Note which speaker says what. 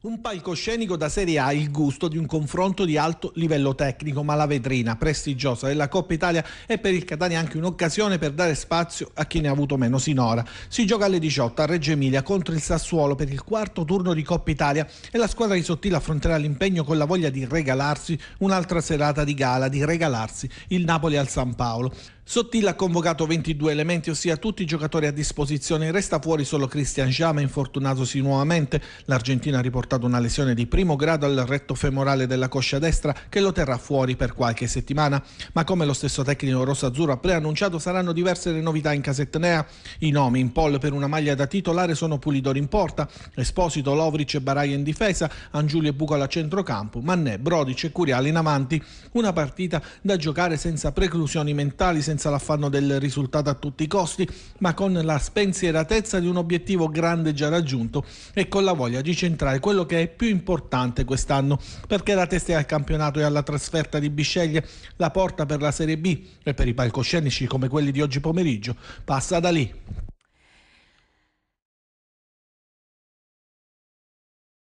Speaker 1: Un palcoscenico da Serie A il gusto di un confronto di alto livello tecnico, ma la vetrina prestigiosa della Coppa Italia è per il Catania anche un'occasione per dare spazio a chi ne ha avuto meno sinora. Si gioca alle 18 a Reggio Emilia contro il Sassuolo per il quarto turno di Coppa Italia e la squadra di Sottile affronterà l'impegno con la voglia di regalarsi un'altra serata di gala, di regalarsi il Napoli al San Paolo. Sottile ha convocato 22 elementi, ossia tutti i giocatori a disposizione. Resta fuori solo Christian Giama, infortunatosi nuovamente. L'Argentina ha riportato una lesione di primo grado al retto femorale della coscia destra che lo terrà fuori per qualche settimana. Ma come lo stesso tecnico Azzurro ha preannunciato, saranno diverse le novità in casa I nomi in poll per una maglia da titolare sono Pulidori in porta, Esposito, Lovric e Baraia in difesa, Angiulio e Bucola a centrocampo, Mannè, Brodic e Curiali in avanti. Una partita da giocare senza preclusioni mentali, senza senza l'affanno del risultato a tutti i costi, ma con la spensieratezza di un obiettivo grande già raggiunto e con la voglia di centrare quello che è più importante quest'anno, perché la testa è al campionato e alla trasferta di Bisceglie, la porta per la Serie B e per i palcoscenici come quelli di oggi pomeriggio passa da lì.